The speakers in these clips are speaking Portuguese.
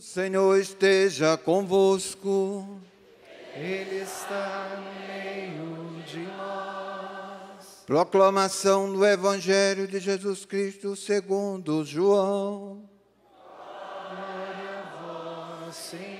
O Senhor esteja convosco. Ele está no meio de nós. Proclamação do Evangelho de Jesus Cristo segundo João. Glória a vós, Senhor.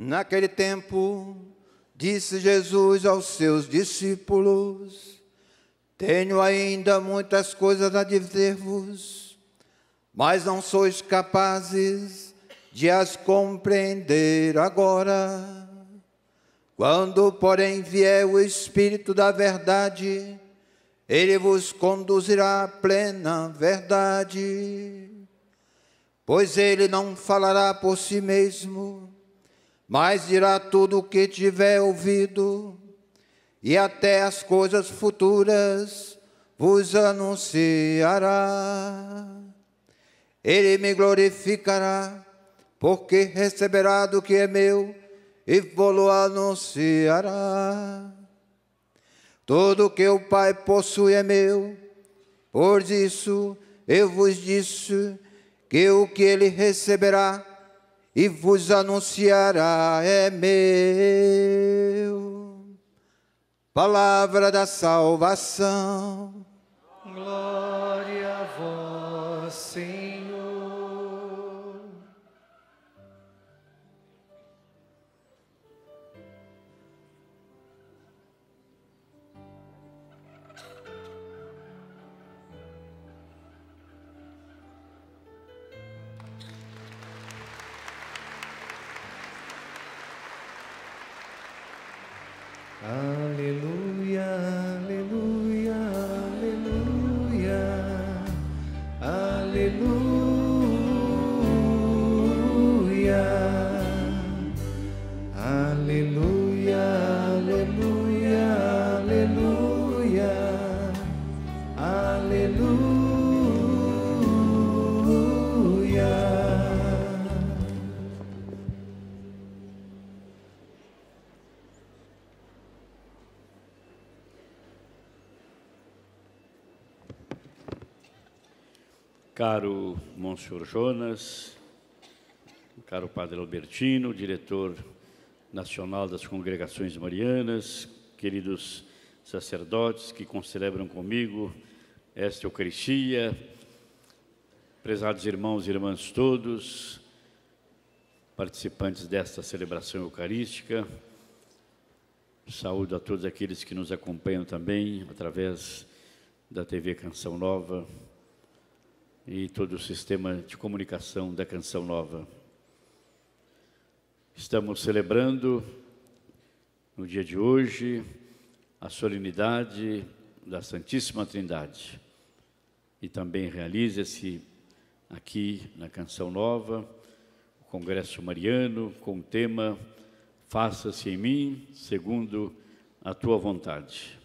Naquele tempo, disse Jesus aos seus discípulos: Tenho ainda muitas coisas a dizer-vos, mas não sois capazes de as compreender agora. Quando, porém, vier o Espírito da Verdade, ele vos conduzirá à plena verdade. Pois ele não falará por si mesmo, mas dirá tudo o que tiver ouvido, e até as coisas futuras vos anunciará. Ele me glorificará, porque receberá do que é meu e vou-lo anunciará. Tudo o que o Pai possui é meu, por isso eu vos disse que o que ele receberá e vos anunciará é meu. Palavra da salvação. Glória Aleluia, aleluia, aleluia, aleluia. caro Monsenhor Jonas, caro Padre Albertino, diretor nacional das congregações marianas, queridos sacerdotes que concelebram comigo esta Eucaristia, prezados irmãos e irmãs todos, participantes desta celebração eucarística, saúdo a todos aqueles que nos acompanham também através da TV Canção Nova, e todo o sistema de comunicação da Canção Nova. Estamos celebrando, no dia de hoje, a solenidade da Santíssima Trindade. E também realiza-se aqui na Canção Nova o Congresso Mariano com o tema Faça-se em mim segundo a tua vontade.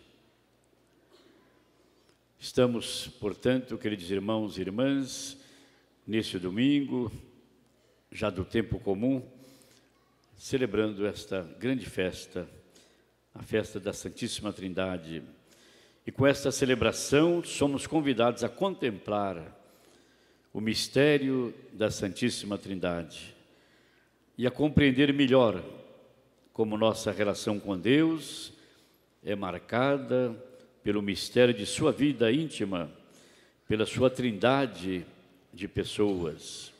Estamos, portanto, queridos irmãos e irmãs, neste domingo, já do tempo comum, celebrando esta grande festa, a festa da Santíssima Trindade. E com esta celebração, somos convidados a contemplar o mistério da Santíssima Trindade e a compreender melhor como nossa relação com Deus é marcada pelo mistério de sua vida íntima, pela sua trindade de pessoas.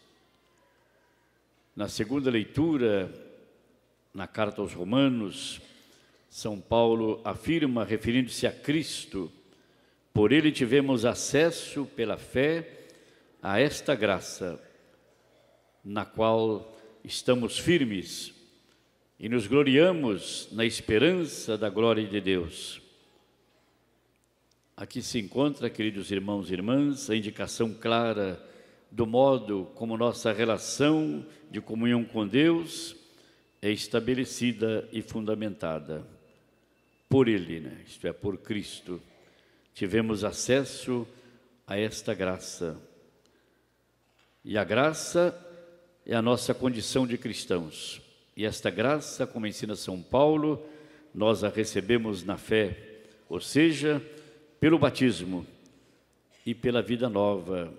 Na segunda leitura, na carta aos Romanos, São Paulo afirma, referindo-se a Cristo, por ele tivemos acesso pela fé a esta graça, na qual estamos firmes e nos gloriamos na esperança da glória de Deus. Aqui se encontra, queridos irmãos e irmãs, a indicação clara do modo como nossa relação de comunhão com Deus é estabelecida e fundamentada por Ele, né? isto é, por Cristo. Tivemos acesso a esta graça. E a graça é a nossa condição de cristãos. E esta graça, como ensina São Paulo, nós a recebemos na fé, ou seja, pelo batismo e pela vida nova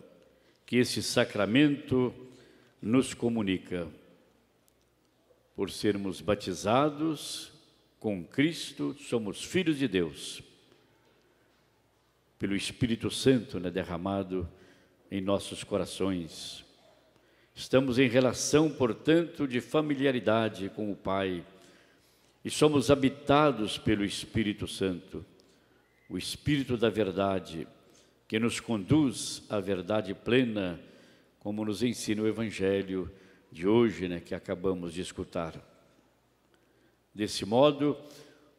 que esse sacramento nos comunica. Por sermos batizados com Cristo, somos filhos de Deus. Pelo Espírito Santo né, derramado em nossos corações. Estamos em relação, portanto, de familiaridade com o Pai e somos habitados pelo Espírito Santo o Espírito da Verdade, que nos conduz à verdade plena, como nos ensina o Evangelho de hoje, né, que acabamos de escutar. Desse modo,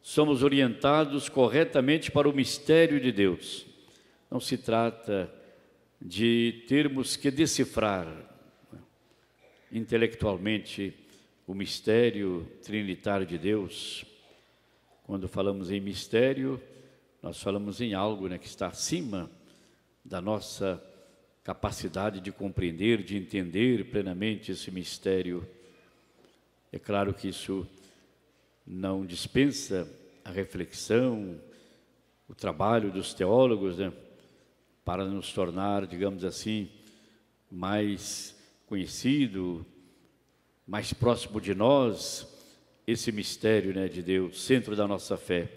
somos orientados corretamente para o mistério de Deus. Não se trata de termos que decifrar né, intelectualmente o mistério trinitário de Deus. Quando falamos em mistério, nós falamos em algo né, que está acima da nossa capacidade de compreender, de entender plenamente esse mistério. É claro que isso não dispensa a reflexão, o trabalho dos teólogos, né, para nos tornar, digamos assim, mais conhecido, mais próximo de nós, esse mistério né, de Deus, centro da nossa fé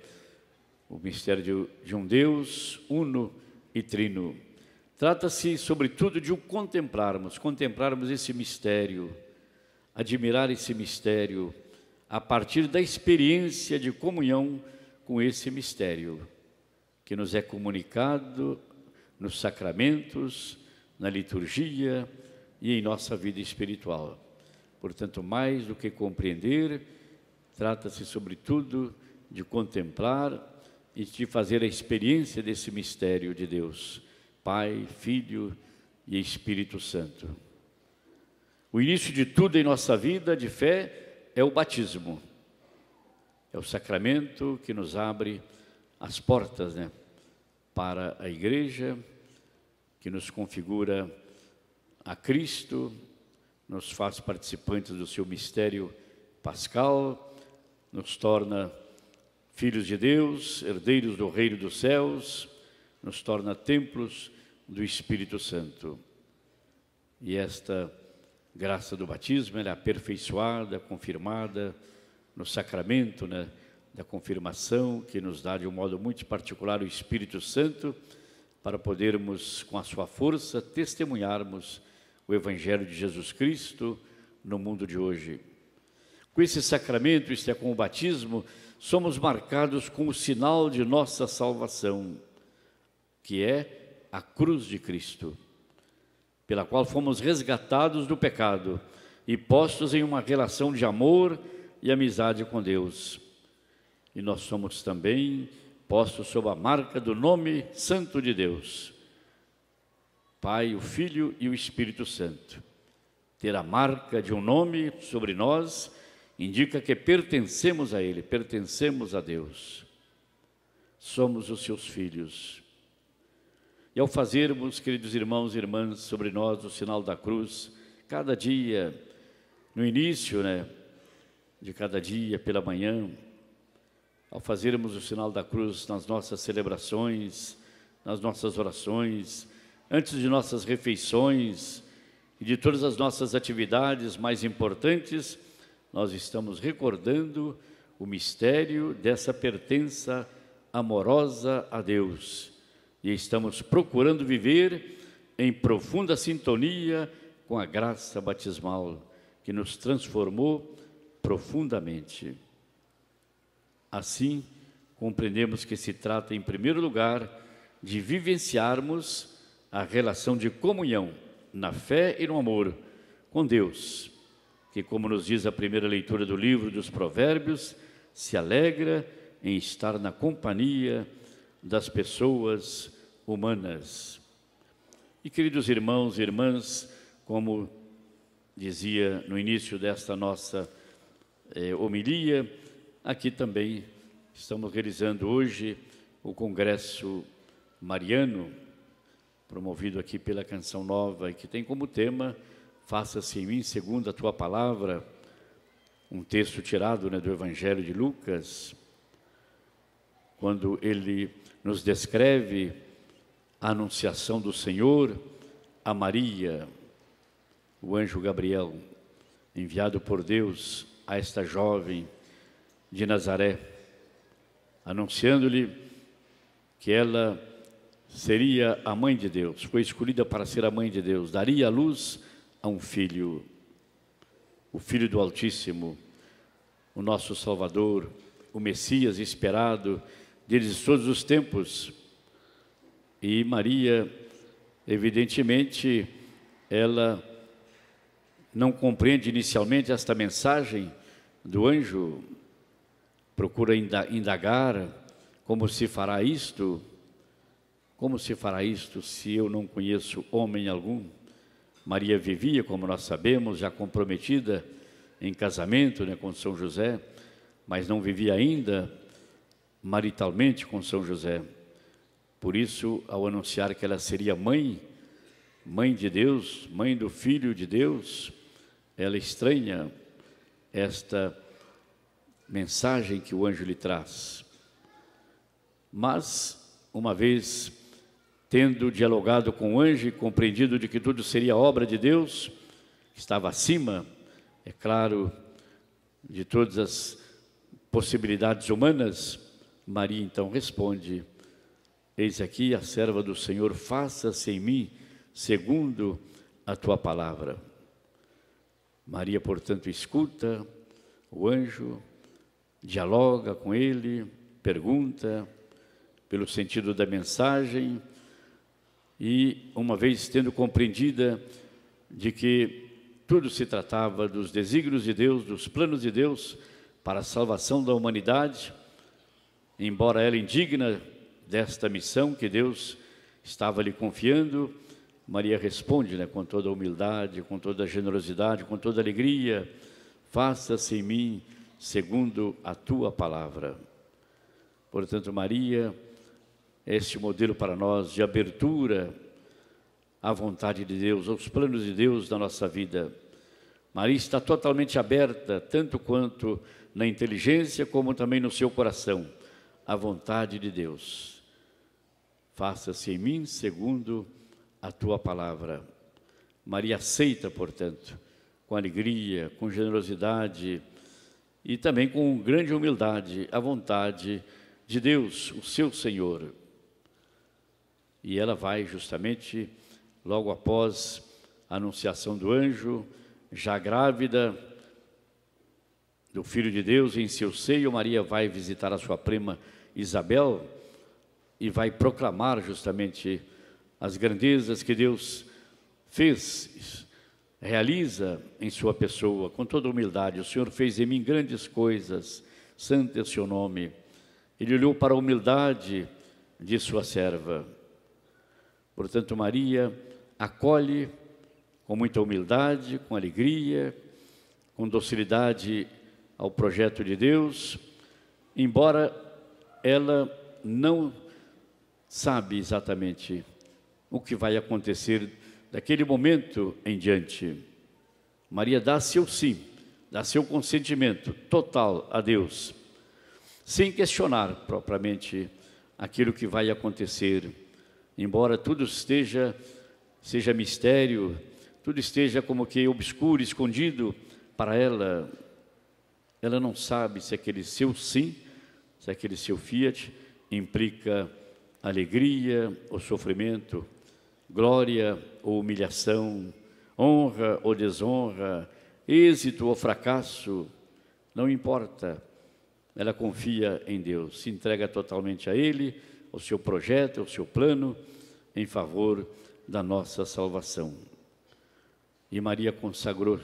o mistério de, de um Deus uno e trino. Trata-se, sobretudo, de o contemplarmos, contemplarmos esse mistério, admirar esse mistério, a partir da experiência de comunhão com esse mistério, que nos é comunicado nos sacramentos, na liturgia e em nossa vida espiritual. Portanto, mais do que compreender, trata-se, sobretudo, de contemplar e de fazer a experiência desse mistério de Deus, Pai, Filho e Espírito Santo. O início de tudo em nossa vida de fé é o batismo. É o sacramento que nos abre as portas né, para a igreja, que nos configura a Cristo, nos faz participantes do seu mistério pascal, nos torna filhos de Deus, herdeiros do reino dos céus, nos torna templos do Espírito Santo. E esta graça do batismo é aperfeiçoada, confirmada no sacramento né, da confirmação, que nos dá de um modo muito particular o Espírito Santo, para podermos, com a sua força, testemunharmos o Evangelho de Jesus Cristo no mundo de hoje. Com esse sacramento, isto é, com o batismo, somos marcados com o sinal de nossa salvação, que é a cruz de Cristo, pela qual fomos resgatados do pecado e postos em uma relação de amor e amizade com Deus. E nós somos também postos sob a marca do nome santo de Deus. Pai, o Filho e o Espírito Santo. Ter a marca de um nome sobre nós indica que pertencemos a Ele, pertencemos a Deus, somos os seus filhos. E ao fazermos, queridos irmãos e irmãs, sobre nós o sinal da cruz, cada dia, no início né, de cada dia, pela manhã, ao fazermos o sinal da cruz nas nossas celebrações, nas nossas orações, antes de nossas refeições e de todas as nossas atividades mais importantes, nós estamos recordando o mistério dessa pertença amorosa a Deus e estamos procurando viver em profunda sintonia com a graça batismal que nos transformou profundamente. Assim, compreendemos que se trata, em primeiro lugar, de vivenciarmos a relação de comunhão na fé e no amor com Deus, que, como nos diz a primeira leitura do livro dos Provérbios, se alegra em estar na companhia das pessoas humanas. E, queridos irmãos e irmãs, como dizia no início desta nossa eh, homilia, aqui também estamos realizando hoje o Congresso Mariano, promovido aqui pela Canção Nova, e que tem como tema faça-se em mim segundo a tua palavra, um texto tirado né, do Evangelho de Lucas, quando ele nos descreve a anunciação do Senhor a Maria, o anjo Gabriel, enviado por Deus a esta jovem de Nazaré, anunciando-lhe que ela seria a mãe de Deus, foi escolhida para ser a mãe de Deus, daria à luz a um filho, o Filho do Altíssimo, o nosso Salvador, o Messias esperado desde todos os tempos. E Maria, evidentemente, ela não compreende inicialmente esta mensagem do anjo, procura indagar como se fará isto, como se fará isto se eu não conheço homem algum. Maria vivia, como nós sabemos, já comprometida em casamento né, com São José, mas não vivia ainda maritalmente com São José. Por isso, ao anunciar que ela seria mãe, mãe de Deus, mãe do Filho de Deus, ela estranha esta mensagem que o anjo lhe traz. Mas, uma vez tendo dialogado com o anjo e compreendido de que tudo seria obra de Deus, que estava acima, é claro, de todas as possibilidades humanas, Maria então responde: Eis aqui a serva do Senhor, faça-se em mim segundo a tua palavra. Maria, portanto, escuta o anjo, dialoga com ele, pergunta pelo sentido da mensagem e, uma vez tendo compreendida de que tudo se tratava dos desígnios de Deus, dos planos de Deus para a salvação da humanidade, embora ela indigna desta missão que Deus estava lhe confiando, Maria responde né, com toda humildade, com toda generosidade, com toda alegria: Faça-se em mim segundo a tua palavra. Portanto, Maria este modelo para nós de abertura à vontade de Deus, aos planos de Deus na nossa vida. Maria está totalmente aberta, tanto quanto na inteligência, como também no seu coração, à vontade de Deus. Faça-se em mim segundo a tua palavra. Maria aceita, portanto, com alegria, com generosidade e também com grande humildade a vontade de Deus, o seu Senhor. E ela vai justamente logo após a anunciação do anjo, já grávida do Filho de Deus em seu seio, Maria vai visitar a sua prima Isabel e vai proclamar justamente as grandezas que Deus fez, realiza em sua pessoa, com toda humildade. O Senhor fez em mim grandes coisas, santo é o seu nome. Ele olhou para a humildade de sua serva Portanto, Maria acolhe com muita humildade, com alegria, com docilidade ao projeto de Deus, embora ela não sabe exatamente o que vai acontecer daquele momento em diante. Maria dá seu sim, dá seu consentimento total a Deus, sem questionar propriamente aquilo que vai acontecer embora tudo esteja seja mistério, tudo esteja como que obscuro, escondido para ela, ela não sabe se aquele seu sim, se aquele seu fiat implica alegria ou sofrimento, glória ou humilhação, honra ou desonra, êxito ou fracasso, não importa. Ela confia em Deus, se entrega totalmente a Ele o seu projeto, o seu plano em favor da nossa salvação. E Maria consagrou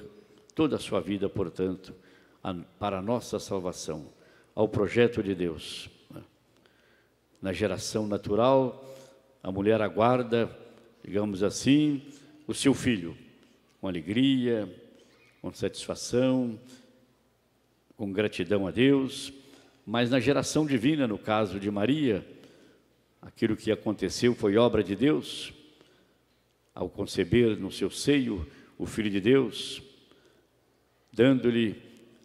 toda a sua vida, portanto, a, para a nossa salvação, ao projeto de Deus. Na geração natural, a mulher aguarda, digamos assim, o seu filho, com alegria, com satisfação, com gratidão a Deus, mas na geração divina, no caso de Maria, aquilo que aconteceu foi obra de Deus, ao conceber no seu seio o Filho de Deus, dando-lhe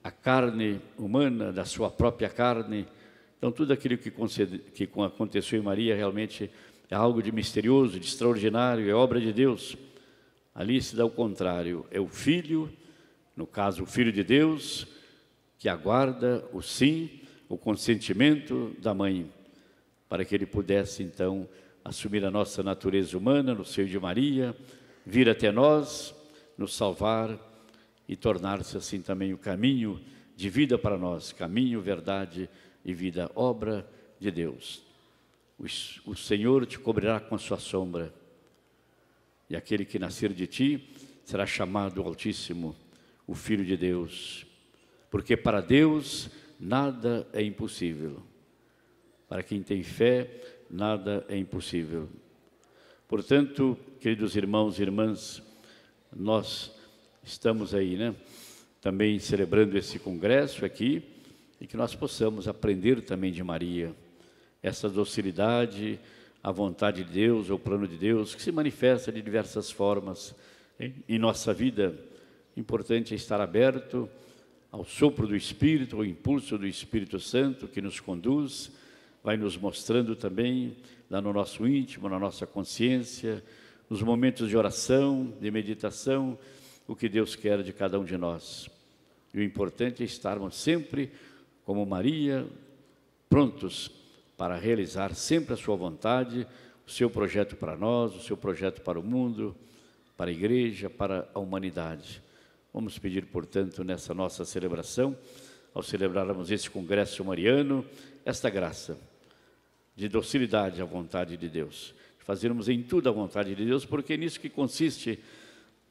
a carne humana, da sua própria carne. Então, tudo aquilo que, que aconteceu em Maria realmente é algo de misterioso, de extraordinário, é obra de Deus. Ali se dá o contrário, é o Filho, no caso, o Filho de Deus, que aguarda o sim, o consentimento da mãe para que ele pudesse então assumir a nossa natureza humana no seio de Maria, vir até nós, nos salvar e tornar-se assim também o caminho de vida para nós, caminho, verdade e vida, obra de Deus. O, Senhor te cobrirá com a sua sombra, e aquele que nascer de ti será chamado Altíssimo, o Filho de Deus, porque para Deus nada é impossível. Para quem tem fé, nada é impossível. Portanto, queridos irmãos e irmãs, nós estamos aí, né? Também celebrando esse congresso aqui e que nós possamos aprender também de Maria essa docilidade, a vontade de Deus, o plano de Deus, que se manifesta de diversas formas em nossa vida. Importante é estar aberto ao sopro do Espírito, ao impulso do Espírito Santo que nos conduz vai nos mostrando também, lá no nosso íntimo, na nossa consciência, nos momentos de oração, de meditação, o que Deus quer de cada um de nós. E o importante é estarmos sempre, como Maria, prontos para realizar sempre a sua vontade, o seu projeto para nós, o seu projeto para o mundo, para a igreja, para a humanidade. Vamos pedir, portanto, nessa nossa celebração, ao celebrarmos esse congresso mariano, esta graça de docilidade à vontade de Deus, de fazermos em tudo a vontade de Deus, porque é nisso que consiste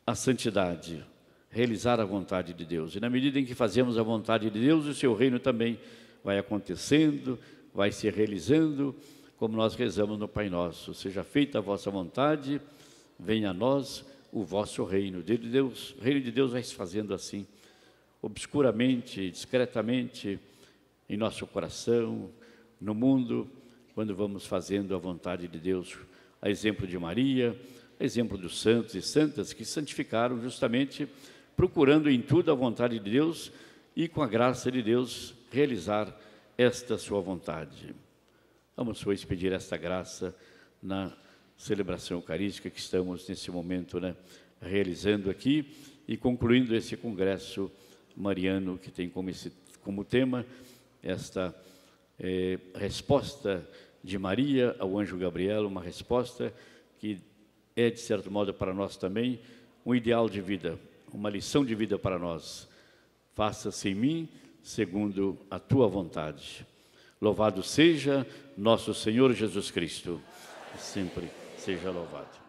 a santidade, realizar a vontade de Deus. E na medida em que fazemos a vontade de Deus, o seu reino também vai acontecendo, vai se realizando, como nós rezamos no Pai Nosso. Seja feita a vossa vontade, venha a nós o vosso reino. De Deus, o reino de Deus vai se fazendo assim, obscuramente, discretamente, em nosso coração, no mundo, quando vamos fazendo a vontade de Deus, a exemplo de Maria, a exemplo dos santos e santas que santificaram justamente procurando em tudo a vontade de Deus e com a graça de Deus realizar esta sua vontade. Vamos pois pedir esta graça na celebração eucarística que estamos nesse momento, né, realizando aqui e concluindo esse congresso mariano que tem como, esse, como tema esta eh, resposta de Maria ao anjo Gabriel, uma resposta que é, de certo modo, para nós também, um ideal de vida, uma lição de vida para nós. Faça-se em mim segundo a tua vontade. Louvado seja nosso Senhor Jesus Cristo. Sempre seja louvado.